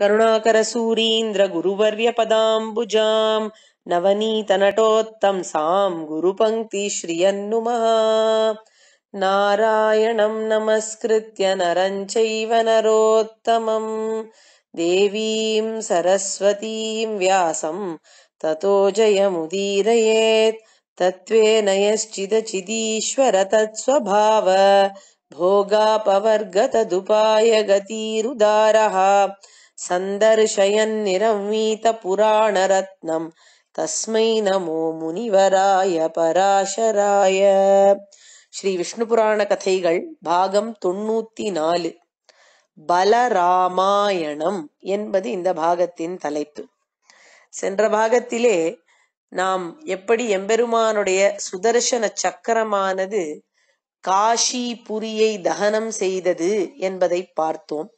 करुणाकरसूरीन्द्रगुरुवर्यपदाम्बुजाम् नवनीतनटोत्तम् साम् गुरुपङ्क्ति श्रियम् नारायणम् नमस्कृत्य नरम् चैव नरोत्तमम् देवीम् सरस्वतीम् व्यासम् ततो जयमुदीरयेत् तत्त्वे नयश्चिदचिदीश्वर तत्स्वभाव भोगापवर्गतदुपायगतीरुदारः சந்தர்ஷயன் புராண ரத்னம் தஸ்மை நமோ முனிவராய பராசராய ஸ்ரீ விஷ்ணு புராண கதைகள் பாகம் தொண்ணூத்தி நாலு பலராமாயணம் என்பது இந்த பாகத்தின் தலைப்பு சென்ற பாகத்திலே நாம் எப்படி எம்பெருமானுடைய சுதர்சன சக்கரமானது காஷி புரியை தகனம் செய்தது என்பதை பார்த்தோம்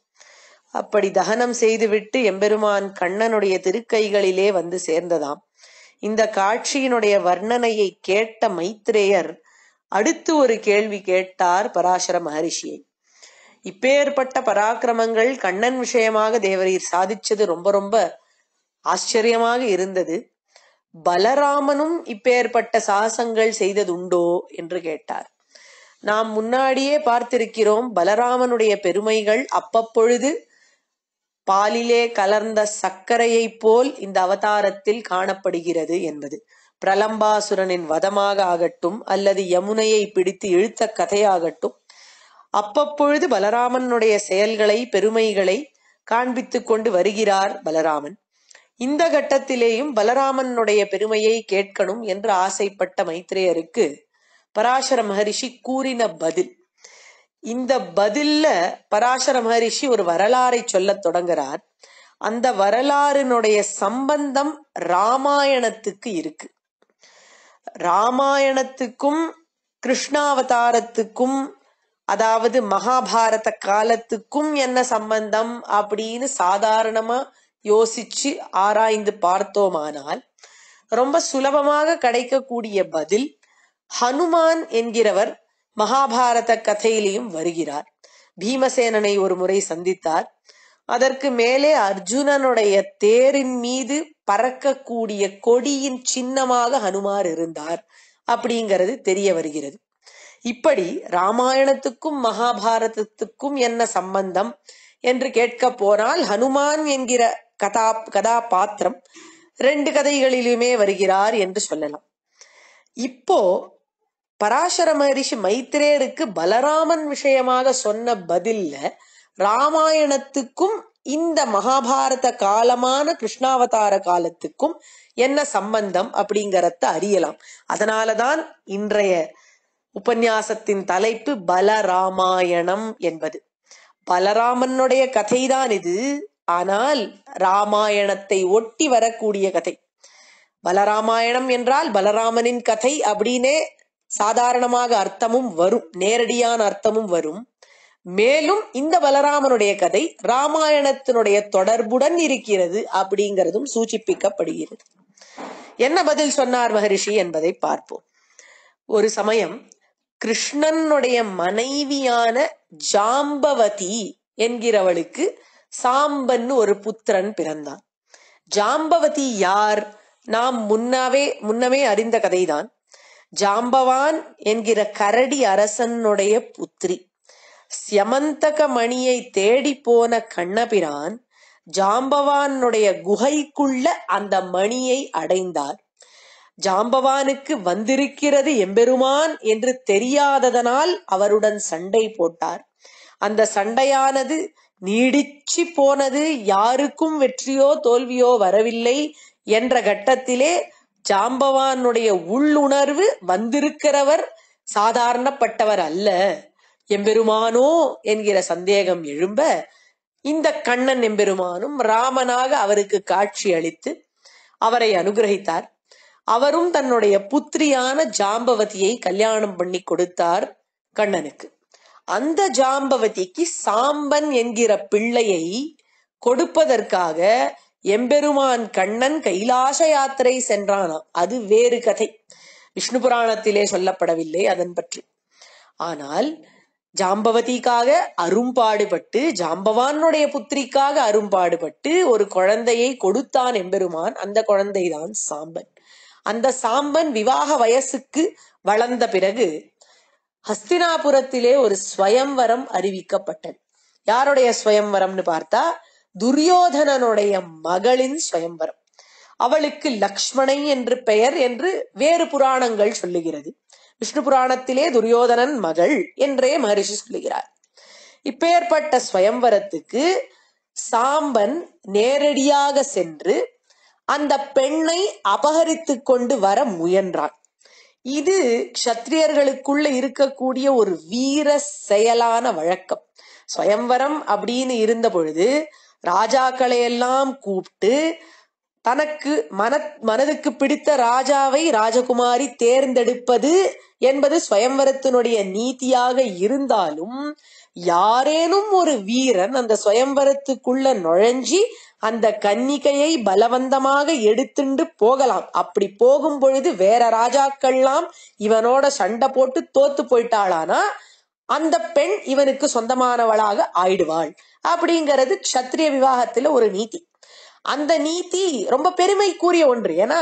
அப்படி தகனம் செய்துவிட்டு எம்பெருமான் கண்ணனுடைய திருக்கைகளிலே வந்து சேர்ந்ததாம் இந்த காட்சியினுடைய வர்ணனையை கேட்ட மைத்ரேயர் அடுத்து ஒரு கேள்வி கேட்டார் பராசர மகரிஷியை இப்பேற்பட்ட பராக்கிரமங்கள் கண்ணன் விஷயமாக தேவரீர் சாதிச்சது ரொம்ப ரொம்ப ஆச்சரியமாக இருந்தது பலராமனும் இப்பேற்பட்ட சாகசங்கள் செய்ததுண்டோ என்று கேட்டார் நாம் முன்னாடியே பார்த்திருக்கிறோம் பலராமனுடைய பெருமைகள் அப்பப்பொழுது பாலிலே கலர்ந்த சர்க்கரையைப் போல் இந்த அவதாரத்தில் காணப்படுகிறது என்பது பிரலம்பாசுரனின் வதமாக ஆகட்டும் அல்லது யமுனையை பிடித்து இழுத்த கதையாகட்டும் அப்பப்பொழுது பலராமனுடைய செயல்களை பெருமைகளை காண்பித்து கொண்டு வருகிறார் பலராமன் இந்த கட்டத்திலேயும் பலராமனுடைய பெருமையை கேட்கணும் என்று ஆசைப்பட்ட மைத்ரேயருக்கு பராசர மகரிஷி கூறின பதில் இந்த பதில்ல பராசர மகரிஷி ஒரு வரலாறை சொல்ல தொடங்குறார் அந்த வரலாறுனுடைய சம்பந்தம் ராமாயணத்துக்கு இருக்கு ராமாயணத்துக்கும் கிருஷ்ணாவதாரத்துக்கும் அதாவது மகாபாரத காலத்துக்கும் என்ன சம்பந்தம் அப்படின்னு சாதாரணமா யோசிச்சு ஆராய்ந்து பார்த்தோமானால் ரொம்ப சுலபமாக கிடைக்கக்கூடிய பதில் ஹனுமான் என்கிறவர் மகாபாரத கதையிலையும் வருகிறார் பீமசேனனை ஒரு முறை சந்தித்தார் அதற்கு மேலே அர்ஜுனனுடைய தேரின் மீது பறக்கக்கூடிய கொடியின் சின்னமாக ஹனுமார் இருந்தார் அப்படிங்கிறது தெரிய வருகிறது இப்படி ராமாயணத்துக்கும் மகாபாரதத்துக்கும் என்ன சம்பந்தம் என்று கேட்க போனால் ஹனுமான் என்கிற கதா கதாபாத்திரம் ரெண்டு கதைகளிலுமே வருகிறார் என்று சொல்லலாம் இப்போ பராசர மகரிஷி மைத்திரேயருக்கு பலராமன் விஷயமாக சொன்ன பதில்ல ராமாயணத்துக்கும் இந்த மகாபாரத காலமான கிருஷ்ணாவதார காலத்துக்கும் என்ன சம்பந்தம் அப்படிங்கிறத அறியலாம் அதனாலதான் இன்றைய உபன்யாசத்தின் தலைப்பு பலராமாயணம் என்பது பலராமனுடைய கதைதான் இது ஆனால் ராமாயணத்தை ஒட்டி வரக்கூடிய கதை பலராமாயணம் என்றால் பலராமனின் கதை அப்படின்னே சாதாரணமாக அர்த்தமும் வரும் நேரடியான அர்த்தமும் வரும் மேலும் இந்த பலராமனுடைய கதை ராமாயணத்தினுடைய தொடர்புடன் இருக்கிறது அப்படிங்கிறதும் சூச்சிப்பிக்கப்படுகிறது என்ன பதில் சொன்னார் மகரிஷி என்பதை பார்ப்போம் ஒரு சமயம் கிருஷ்ணனுடைய மனைவியான ஜாம்பவதி என்கிறவளுக்கு சாம்பன்னு ஒரு புத்திரன் பிறந்தான் ஜாம்பவதி யார் நாம் முன்னாவே முன்னமே அறிந்த கதைதான் ஜாம்பவான் என்கிற கரடி அரசனுடைய புத்திரி சியமந்தக மணியை தேடி போன கண்ணபிரான் ஜாம்பவானுடைய குகைக்குள்ள அந்த மணியை அடைந்தார் ஜாம்பவானுக்கு வந்திருக்கிறது எம்பெருமான் என்று தெரியாததனால் அவருடன் சண்டை போட்டார் அந்த சண்டையானது நீடிச்சு போனது யாருக்கும் வெற்றியோ தோல்வியோ வரவில்லை என்ற கட்டத்திலே ஜாம்பவானுடைய உள்ளுணர்வு வந்திருக்கிறவர் சாதாரணப்பட்டவர் அல்ல எம்பெருமானோ என்கிற சந்தேகம் எழும்ப இந்த கண்ணன் எம்பெருமானும் ராமனாக அவருக்கு காட்சி அளித்து அவரை அனுகிரகித்தார் அவரும் தன்னுடைய புத்திரியான ஜாம்பவதியை கல்யாணம் பண்ணி கொடுத்தார் கண்ணனுக்கு அந்த ஜாம்பவதிக்கு சாம்பன் என்கிற பிள்ளையை கொடுப்பதற்காக எம்பெருமான் கண்ணன் கைலாச யாத்திரை சென்றானாம் அது வேறு கதை விஷ்ணு புராணத்திலே சொல்லப்படவில்லை அதன் பற்றி ஆனால் ஜாம்பவதிக்காக அரும்பாடுபட்டு ஜாம்பவானுடைய புத்திரிக்காக அரும்பாடுபட்டு ஒரு குழந்தையை கொடுத்தான் எம்பெருமான் அந்த குழந்தைதான் சாம்பன் அந்த சாம்பன் விவாக வயசுக்கு வளர்ந்த பிறகு ஹஸ்தினாபுரத்திலே ஒரு ஸ்வயம்வரம் அறிவிக்கப்பட்டது யாருடைய ஸ்வயம்வரம்னு பார்த்தா துரியோதனனுடைய மகளின் சுயம்பரம் அவளுக்கு லக்ஷ்மணை என்று பெயர் என்று வேறு புராணங்கள் சொல்லுகிறது விஷ்ணு புராணத்திலே துரியோதனன் மகள் என்றே மகரிஷி சொல்லுகிறார் இப்பேற்பட்ட ஸ்வயம்வரத்துக்கு சாம்பன் நேரடியாக சென்று அந்த பெண்ணை அபகரித்து கொண்டு வர முயன்றான் இது கத்திரியர்களுக்குள்ள இருக்கக்கூடிய ஒரு வீர செயலான வழக்கம் சுயம்வரம் அப்படின்னு இருந்த பொழுது ராஜாக்களையெல்லாம் கூப்பிட்டு தனக்கு மன மனதுக்கு பிடித்த ராஜாவை ராஜகுமாரி தேர்ந்தெடுப்பது என்பது சுயம்வரத்தினுடைய நீதியாக இருந்தாலும் யாரேனும் ஒரு வீரன் அந்த சுயம்வரத்துக்குள்ள நுழைஞ்சி அந்த கன்னிகையை பலவந்தமாக எடுத்துண்டு போகலாம் அப்படி போகும் பொழுது வேற ராஜாக்கள்லாம் இவனோட சண்டை போட்டு தோத்து போயிட்டாளானா அந்த பெண் இவனுக்கு சொந்தமானவளாக ஆயிடுவாள் அப்படிங்கிறது கத்திரிய விவாகத்துல ஒரு நீதி அந்த நீதி ரொம்ப பெருமைக்குரிய ஒன்று ஏன்னா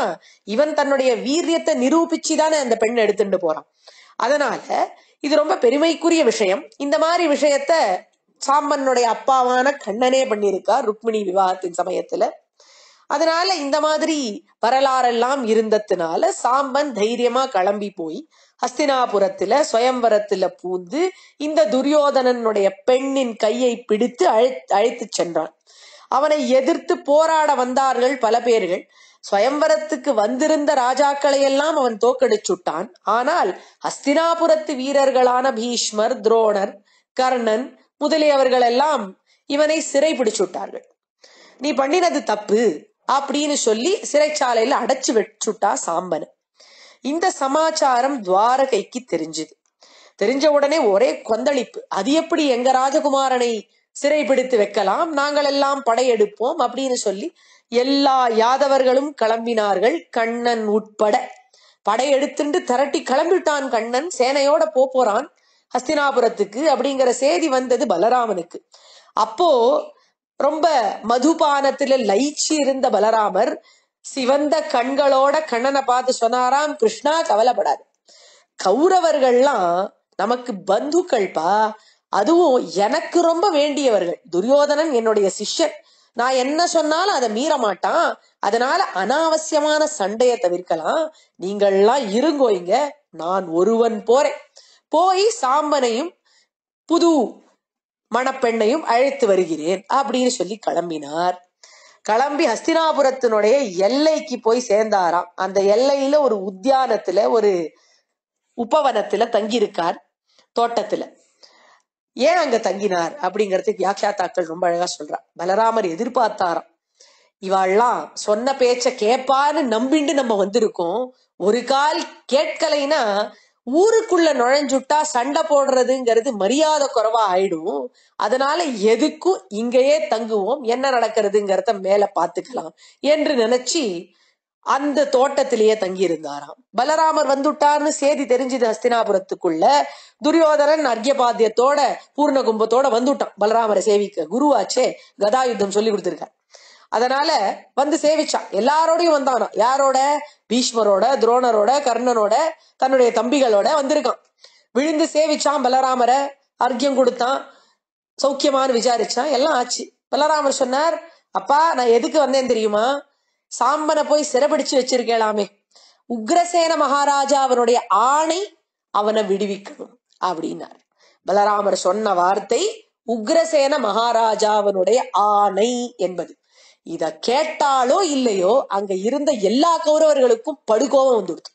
இவன் தன்னுடைய வீரியத்தை நிரூபிச்சு தானே அந்த பெண் எடுத்துட்டு போறான் அதனால இது ரொம்ப பெருமைக்குரிய விஷயம் இந்த மாதிரி விஷயத்த சாம்பனுடைய அப்பாவான கண்ணனே பண்ணியிருக்கா ருக்மிணி விவாகத்தின் சமயத்துல அதனால இந்த மாதிரி வரலாறெல்லாம் இருந்ததுனால சாம்பன் தைரியமா கிளம்பி போய் ஹஸ்தினாபுரத்துல சுயம்பரத்துல பூந்து இந்த துரியோதனனுடைய பெண்ணின் கையை பிடித்து அழைத்து சென்றான் அவனை எதிர்த்து போராட வந்தார்கள் பல பேர்கள் சுயம்பரத்துக்கு வந்திருந்த ராஜாக்களை எல்லாம் அவன் தோக்கடிச்சுட்டான் ஆனால் ஹஸ்தினாபுரத்து வீரர்களான பீஷ்மர் துரோணர் கர்ணன் முதலியவர்கள் எல்லாம் இவனை சிறை பிடிச்சுட்டார்கள் நீ பண்ணினது தப்பு அப்படின்னு சொல்லி சிறைச்சாலையில அடைச்சு வச்சுட்டா சாம்பன் இந்த சமாச்சாரம் துவாரகைக்கு தெரிஞ்சுது தெரிஞ்ச உடனே ஒரே கொந்தளிப்பு அது எப்படி எங்க ராஜகுமாரனை சிறைபிடித்து வைக்கலாம் நாங்கள் எல்லாம் படையெடுப்போம் அப்படின்னு சொல்லி எல்லா யாதவர்களும் கிளம்பினார்கள் கண்ணன் உட்பட படையெடுத்துண்டு திரட்டி கிளம்பிட்டான் கண்ணன் சேனையோட போறான் ஹஸ்தினாபுரத்துக்கு அப்படிங்கிற செய்தி வந்தது பலராமனுக்கு அப்போ ரொம்ப மதுபானத்துல லயிச்சு இருந்த பலராமர் சிவந்த கண்களோட கண்ணனை பார்த்து சொன்னாராம் கிருஷ்ணா கவலைப்படாது கௌரவர்கள்லாம் நமக்கு பந்துக்கள்பா அதுவும் எனக்கு ரொம்ப வேண்டியவர்கள் துரியோதனன் என்னுடைய சிஷ்யன் நான் என்ன சொன்னாலும் அதை மீற மாட்டான் அதனால அனாவசியமான சண்டையை தவிர்க்கலாம் நீங்கள்லாம் இருங்கோய்ங்க நான் ஒருவன் போறேன் போய் சாம்பனையும் புது மணப்பெண்ணையும் அழைத்து வருகிறேன் அப்படின்னு சொல்லி கிளம்பினார் கிளம்பி ஹஸ்தினாபுரத்தினுடைய எல்லைக்கு போய் சேர்ந்தாராம் அந்த எல்லையில ஒரு உத்தியானத்துல ஒரு உபவனத்துல தங்கியிருக்கார் தோட்டத்துல ஏன் அங்க தங்கினார் வியாக்கியா வியாக்கியாத்தாக்கள் ரொம்ப அழகா சொல்றார் பலராமர் எதிர்பார்த்தாராம் இவாள்லாம் சொன்ன பேச்ச கேட்பான்னு நம்பிண்டு நம்ம வந்திருக்கோம் ஒரு கால் கேட்கலைன்னா ஊருக்குள்ள நுழைஞ்சுட்டா சண்டை போடுறதுங்கிறது மரியாதை குறைவா ஆயிடும் அதனால எதுக்கும் இங்கேயே தங்குவோம் என்ன நடக்கிறதுங்கிறத மேல பாத்துக்கலாம் என்று நினைச்சு அந்த தோட்டத்திலேயே தங்கியிருந்தாராம் பலராமர் வந்துட்டார்னு சேதி தெரிஞ்சது ஹஸ்தினாபுரத்துக்குள்ள துரியோதரன் அர்க்கியபாத்தியத்தோட பூர்ண கும்பத்தோட வந்துட்டான் பலராமரை சேவிக்க குருவாச்சே கதாயுத்தம் சொல்லி கொடுத்திருக்கார் அதனால வந்து சேவிச்சான் எல்லாரோடையும் வந்தானா யாரோட பீஷ்மரோட துரோணரோட கர்ணனோட தன்னுடைய தம்பிகளோட வந்திருக்கான் விழுந்து சேவிச்சான் பலராமரை அர்க்கியம் கொடுத்தான் சௌக்கியமானு விசாரிச்சான் எல்லாம் ஆச்சு பலராமர் சொன்னார் அப்பா நான் எதுக்கு வந்தேன் தெரியுமா சாம்பனை போய் சிறப்பிடிச்சு வச்சிருக்கலாமே உக்ரசேன மகாராஜா அவனுடைய ஆணை அவனை விடுவிக்கணும் அப்படின்னார் பலராமர் சொன்ன வார்த்தை உக்ரசேன மகாராஜாவனுடைய ஆணை என்பது இத கேட்டாலோ இல்லையோ அங்க இருந்த எல்லா கௌரவர்களுக்கும் படுகோபம் வந்துடுது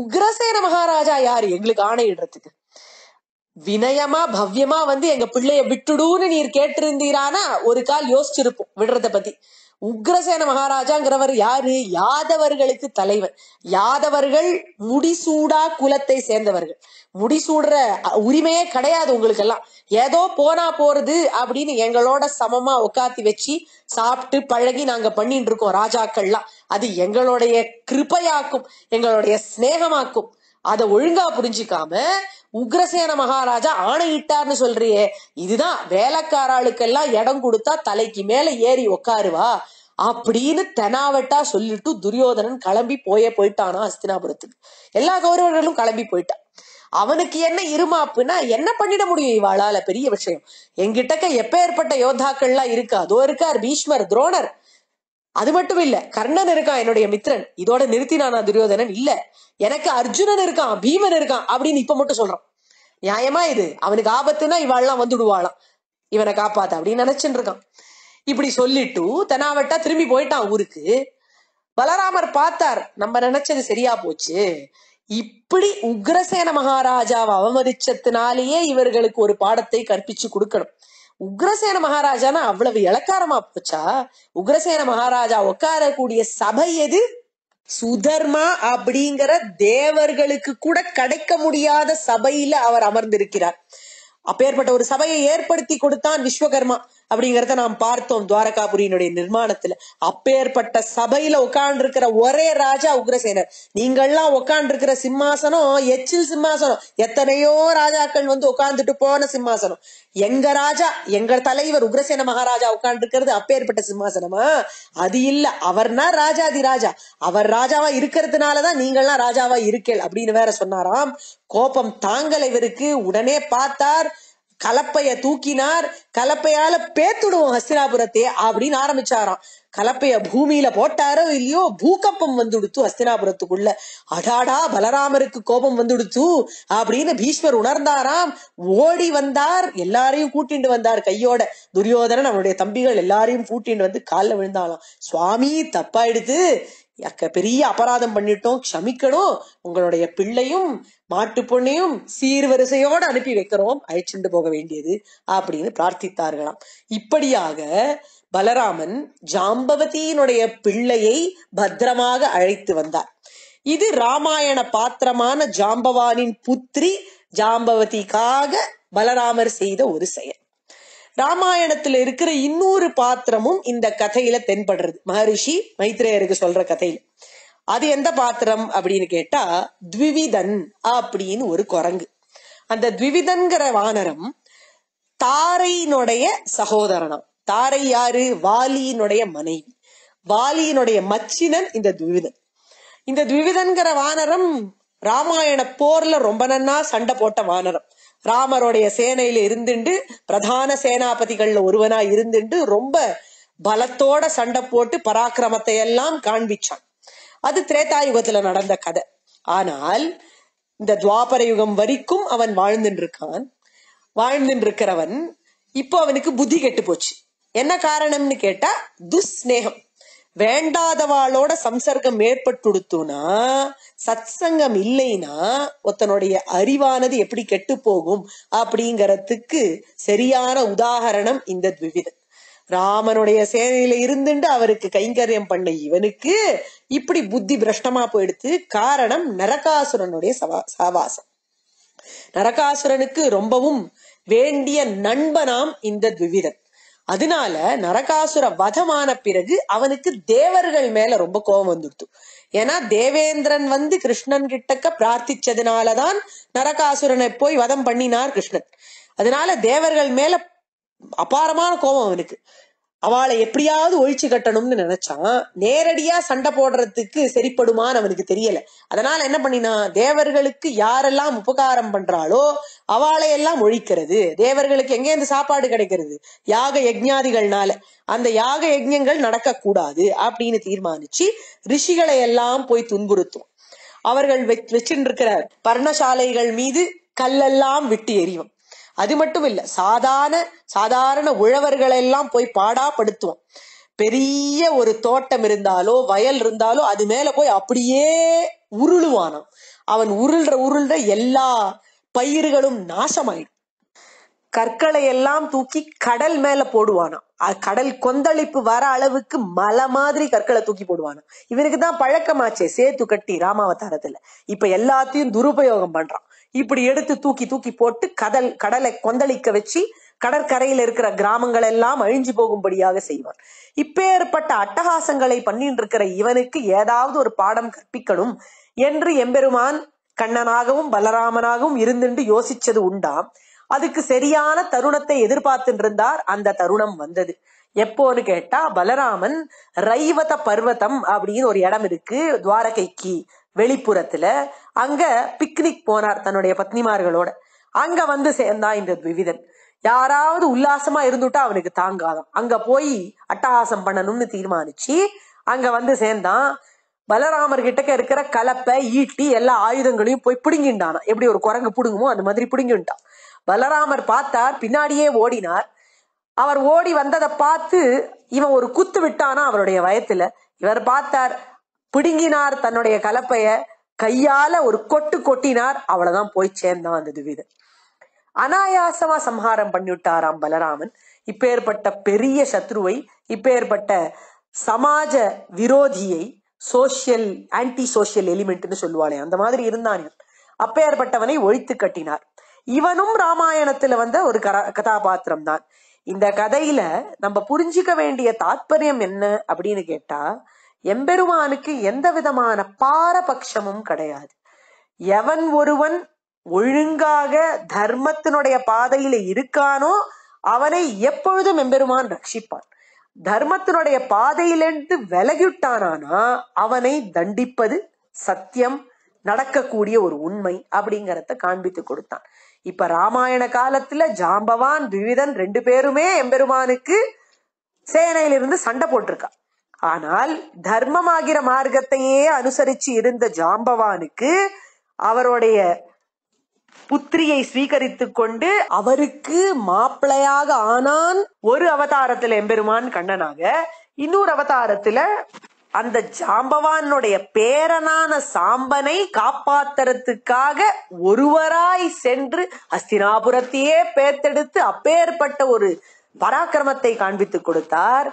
உக்ரசேன மகாராஜா யாரு எங்களுக்கு ஆணையிடுறதுக்கு வினயமா பவ்யமா வந்து எங்க பிள்ளைய விட்டுடுன்னு நீர் கேட்டிருந்தீரானா ஒரு கால் யோசிச்சிருப்போம் விடுறத பத்தி உக்ரசேன மகாராஜாங்கிறவர் யாரு யாதவர்களுக்கு தலைவர் யாதவர்கள் முடிசூடா குலத்தை சேர்ந்தவர்கள் முடிசூடுற உரிமையே கிடையாது உங்களுக்கு எல்லாம் ஏதோ போனா போறது அப்படின்னு எங்களோட சமமா உட்காத்தி வச்சு சாப்பிட்டு பழகி நாங்க பண்ணிட்டு இருக்கோம் ராஜாக்கள்லாம் அது எங்களுடைய கிருப்பையாக்கும் எங்களுடைய சிநேகமாக்கும் அதை ஒழுங்கா புரிஞ்சிக்காம உக்ரசேன மகாராஜா ஆணையிட்டார்னு சொல்றியே இதுதான் வேலைக்காராளுக்கெல்லாம் இடம் கொடுத்தா தலைக்கு மேல ஏறி உக்காருவா அப்படின்னு தெனாவட்டா சொல்லிட்டு துரியோதனன் கிளம்பி போயே போயிட்டானா அஸ்தினாபுரத்துக்கு எல்லா கௌரவர்களும் கிளம்பி போயிட்டான் அவனுக்கு என்ன இருமாப்புன்னா என்ன பண்ணிட முடியும் இவாளால பெரிய விஷயம் எங்கிட்டக்க எப்பேற்பட்ட யோத்தாக்கள்லாம் இருக்கு அதோ இருக்கார் பீஷ்மர் துரோணர் அது மட்டும் இல்ல கர்ணன் இருக்கான் என்னுடைய மித்திரன் இதோட நிறுத்தினானா துரியோதனன் இல்ல எனக்கு அர்ஜுனன் இருக்கான் பீமன் இருக்கான் அப்படின்னு இப்ப மட்டும் சொல்றான் நியாயமா இது அவனுக்கு ஆபத்துனா இவாள்லாம் வந்துடுவாளாம் இவனை காப்பாத்த அப்படின்னு நினைச்சுட்டு இருக்கான் இப்படி சொல்லிட்டு தெனாவட்டா திரும்பி போயிட்டான் ஊருக்கு பலராமர் பார்த்தார் நம்ம நினைச்சது சரியா போச்சு இப்படி உக்ரசேன மகாராஜாவை அவமதிச்சதுனாலேயே இவர்களுக்கு ஒரு பாடத்தை கற்பிச்சு கொடுக்கணும் உக்ரசேன மகாராஜானா அவ்வளவு இலக்காரமா போச்சா உக்ரசேன மகாராஜா உட்காரக்கூடிய சபை எது சுதர்மா அப்படிங்கிற தேவர்களுக்கு கூட கிடைக்க முடியாத சபையில அவர் அமர்ந்திருக்கிறார் அப்பேற்பட்ட ஒரு சபையை ஏற்படுத்தி கொடுத்தான் விஸ்வகர்மா அப்படிங்கிறத நாம் பார்த்தோம் துவாரகாபுரியினுடைய நிர்மாணத்துல அப்பேற்பட்ட சபையில இருக்கிற ஒரே ராஜா உக்ரசேனர் நீங்கள்லாம் இருக்கிற சிம்மாசனம் எச்சில் சிம்மாசனம் எத்தனையோ ராஜாக்கள் வந்து உட்கார்ந்துட்டு போன சிம்மாசனம் எங்க ராஜா எங்க தலைவர் உக்ரசேன மகாராஜா இருக்கிறது அப்பேற்பட்ட சிம்மாசனமா அது இல்ல அவர்னா ராஜாதி ராஜா அவர் ராஜாவா இருக்கிறதுனாலதான் நீங்கள்லாம் ராஜாவா இருக்கேள் அப்படின்னு வேற சொன்னாராம் கோபம் தாங்கள் இவருக்கு உடனே பார்த்தார் கலப்பைய தூக்கினார் கலப்பையால பேத்துடுவோம் ஹஸ்தினாபுரத்தையே அப்படின்னு ஆரம்பிச்சாராம் கலப்பைய பூமியில போட்டாரோ இல்லையோ பூகம்பம் வந்துடுத்து ஹஸ்தினாபுரத்துக்குள்ள அடாடா பலராமருக்கு கோபம் வந்துடுத்து அப்படின்னு பீஷ்மர் உணர்ந்தாராம் ஓடி வந்தார் எல்லாரையும் கூட்டிட்டு வந்தார் கையோட துரியோதனன் அவனுடைய தம்பிகள் எல்லாரையும் கூட்டிட்டு வந்து காலில் விழுந்தாலாம் சுவாமி தப்பாயிடுத்து பெரிய அபராதம் பண்ணிட்டோம் க்ஷமிக்கணும் உங்களுடைய பிள்ளையும் மாட்டு பொண்ணையும் சீர்வரிசையோடு அனுப்பி வைக்கிறோம் அழைச்சிண்டு போக வேண்டியது அப்படின்னு பிரார்த்தித்தார்களாம் இப்படியாக பலராமன் ஜாம்பவதியினுடைய பிள்ளையை பத்திரமாக அழைத்து வந்தார் இது ராமாயண பாத்திரமான ஜாம்பவானின் புத்திரி ஜாம்பவதிக்காக பலராமர் செய்த ஒரு செயல் ராமாயணத்துல இருக்கிற இன்னொரு பாத்திரமும் இந்த கதையில தென்படுறது மகரிஷி மைத்ரேயருக்கு சொல்ற கதையில அது எந்த பாத்திரம் அப்படின்னு கேட்டா த்விவிதன் அப்படின்னு ஒரு குரங்கு அந்த த்விவிதன்கிற வானரம் தாரையினுடைய சகோதரனம் தாரை யாரு வாலியினுடைய மனைவி வாலியினுடைய மச்சினன் இந்த த்விவிதன் இந்த த்விவிதன்கிற வானரம் ராமாயண போர்ல ரொம்ப நன்னா சண்டை போட்ட வானரம் ராமருடைய சேனையில இருந்துட்டு பிரதான சேனாபதிகள்ல ஒருவனா இருந்துட்டு ரொம்ப பலத்தோட சண்டை போட்டு பராக்கிரமத்தை எல்லாம் காண்பிச்சான் அது திரேதாயுகத்துல நடந்த கதை ஆனால் இந்த துவாபர யுகம் வரைக்கும் அவன் வாழ்ந்துட்டு இருக்கான் வாழ்ந்துட்டு இருக்கிறவன் இப்போ அவனுக்கு புத்தி கெட்டு போச்சு என்ன காரணம்னு கேட்டா துஸ்நேகம் வேண்டாதவாளோட சம்சர்க்கம் ஏற்பட்டுடுத்துனா சத்சங்கம் இல்லைன்னா ஒருத்தனுடைய அறிவானது எப்படி கெட்டு போகும் அப்படிங்கறதுக்கு சரியான உதாகரணம் இந்த த்விவிதம் ராமனுடைய சேனையில இருந்துட்டு அவருக்கு கைங்கரியம் பண்ண இவனுக்கு இப்படி புத்தி பிரஷ்டமா போயிடுத்து காரணம் நரகாசுரனுடைய சவா சவாசம் நரகாசுரனுக்கு ரொம்பவும் வேண்டிய நண்பனாம் இந்த த்விவிதன் அதனால நரகாசுர வதமான பிறகு அவனுக்கு தேவர்கள் மேல ரொம்ப கோபம் வந்துடுத்து ஏன்னா தேவேந்திரன் வந்து கிருஷ்ணன் கிட்டக்க பிரார்த்திச்சதுனாலதான் நரகாசுரனை போய் வதம் பண்ணினார் கிருஷ்ணன் அதனால தேவர்கள் மேல அபாரமான கோபம் அவனுக்கு அவளை எப்படியாவது ஒழிச்சு கட்டணும்னு நினைச்சான் நேரடியா சண்டை போடுறதுக்கு சரிப்படுமான்னு அவனுக்கு தெரியல அதனால என்ன பண்ணினா தேவர்களுக்கு யாரெல்லாம் உபகாரம் பண்றாளோ அவளை எல்லாம் ஒழிக்கிறது தேவர்களுக்கு எங்கே இந்த சாப்பாடு கிடைக்கிறது யாக யஜ்ஞாதிகள்னால அந்த யாக யஜ்யங்கள் நடக்கக்கூடாது அப்படின்னு தீர்மானிச்சு ரிஷிகளை எல்லாம் போய் துன்புறுத்தும் அவர்கள் வச்சிருக்கிற பர்ணசாலைகள் மீது கல்லெல்லாம் விட்டு எறியும் அது மட்டும் இல்ல சாதாரண சாதாரண உழவர்களை எல்லாம் போய் பாடாப்படுத்துவோம் பெரிய ஒரு தோட்டம் இருந்தாலோ வயல் இருந்தாலோ அது மேல போய் அப்படியே உருளுவானான் அவன் உருள்ற உருள்ற எல்லா பயிர்களும் நாசமாயிடும் கற்களை எல்லாம் தூக்கி கடல் மேல போடுவானாம் கடல் கொந்தளிப்பு வர அளவுக்கு மலை மாதிரி கற்களை தூக்கி போடுவானோ இவனுக்கு தான் பழக்கமாச்சே சேத்து கட்டி ராமாவதாரத்துல இப்ப எல்லாத்தையும் துருபயோகம் பண்றான் இப்படி எடுத்து தூக்கி தூக்கி போட்டு கடல் கடலை கொந்தளிக்க வச்சு கடற்கரையில் இருக்கிற கிராமங்கள் எல்லாம் அழிஞ்சு போகும்படியாக செய்வான் இப்பேற்பட்ட அட்டகாசங்களை பண்ணிட்டு இருக்கிற இவனுக்கு ஏதாவது ஒரு பாடம் கற்பிக்கணும் என்று எம்பெருமான் கண்ணனாகவும் பலராமனாகவும் இருந்துட்டு யோசிச்சது உண்டாம் அதுக்கு சரியான தருணத்தை எதிர்பார்த்து இருந்தார் அந்த தருணம் வந்தது எப்போன்னு கேட்டா பலராமன் ரைவத பர்வதம் அப்படின்னு ஒரு இடம் இருக்கு துவாரகைக்கு வெளிப்புறத்துல அங்க பிக்னிக் போனார் தன்னுடைய பத்னிமார்களோட அங்க வந்து சேர்ந்தா இந்த விவிதன் யாராவது உல்லாசமா இருந்துட்டா அவனுக்கு தாங்காதான் அங்க போய் அட்டகாசம் பண்ணணும்னு தீர்மானிச்சு அங்க வந்து சேர்ந்தான் பலராமர் கிட்டக்க இருக்கிற கலப்பை ஈட்டி எல்லா ஆயுதங்களையும் போய் பிடுங்கிண்டானா எப்படி ஒரு குரங்கு பிடுங்குமோ அந்த மாதிரி பிடுங்கிட்டான் பலராமர் பார்த்தார் பின்னாடியே ஓடினார் அவர் ஓடி வந்ததை பார்த்து இவன் ஒரு குத்து விட்டானா அவருடைய வயத்துல இவர் பார்த்தார் பிடுங்கினார் தன்னுடைய கலப்பைய கையால ஒரு கொட்டு கொட்டினார் அவ்வளவுதான் போய் சேர்ந்தான் அந்த துவிதை அனாயாசமா சம்ஹாரம் பண்ணிவிட்டாராம் பலராமன் இப்பேற்பட்ட பெரிய சத்ருவை இப்பேற்பட்ட சமாஜ விரோதியை சோசியல் ஆன்டி சோசியல் எலிமெண்ட்னு சொல்லுவாளே அந்த மாதிரி இருந்தான் அப்பேற்பட்டவனை ஒழித்து கட்டினார் இவனும் ராமாயணத்துல வந்த ஒரு கதாபாத்திரம் தான் இந்த கதையில நம்ம புரிஞ்சுக்க வேண்டிய தாத்பரியம் என்ன அப்படின்னு கேட்டா எம்பெருமானுக்கு எந்த விதமான பாரபட்சமும் கிடையாது எவன் ஒருவன் ஒழுங்காக தர்மத்தினுடைய பாதையில இருக்கானோ அவனை எப்பொழுதும் எம்பெருமான் ரட்சிப்பான் தர்மத்தினுடைய பாதையிலிருந்து விலகிட்டானானா அவனை தண்டிப்பது சத்தியம் நடக்கக்கூடிய ஒரு உண்மை அப்படிங்கறத காண்பித்து கொடுத்தான் இப்ப ராமாயண காலத்துல ஜாம்பவான் துவிதன் ரெண்டு பேருமே எம்பெருமானுக்கு சேனையிலிருந்து சண்டை போட்டிருக்கா ஆனால் தர்மமாகிற மார்க்கத்தையே அனுசரிச்சு இருந்த ஜாம்பவானுக்கு அவருடைய புத்திரியை சுவீகரித்து கொண்டு அவருக்கு மாப்பிள்ளையாக ஆனான் ஒரு அவதாரத்துல எம்பெருமான் கண்ணனாக இன்னொரு அவதாரத்துல அந்த ஜாம்பவானுடைய பேரனான சாம்பனை காப்பாத்துறதுக்காக ஒருவராய் சென்று அஸ்தினாபுரத்தையே பேர்த்தெடுத்து அப்பேற்பட்ட ஒரு பராக்கிரமத்தை காண்பித்துக் கொடுத்தார்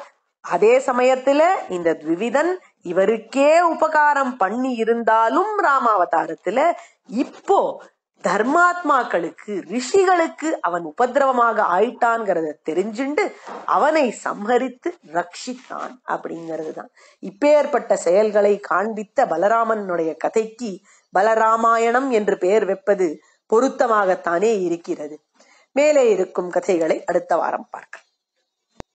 அதே சமயத்துல இந்த த்விவிதன் இவருக்கே உபகாரம் பண்ணி இருந்தாலும் ராமாவதாரத்துல இப்போ தர்மாத்மாக்களுக்கு ரிஷிகளுக்கு அவன் உபதிரவமாக ஆயிட்டான்ங்கிறத தெரிஞ்சுண்டு அவனை சம்ஹரித்து ரட்சித்தான் அப்படிங்கிறது தான் இப்பேற்பட்ட செயல்களை காண்பித்த பலராமனுடைய கதைக்கு பலராமாயணம் என்று பெயர் வைப்பது பொருத்தமாகத்தானே இருக்கிறது மேலே இருக்கும் கதைகளை அடுத்த வாரம் பார்க்கலாம்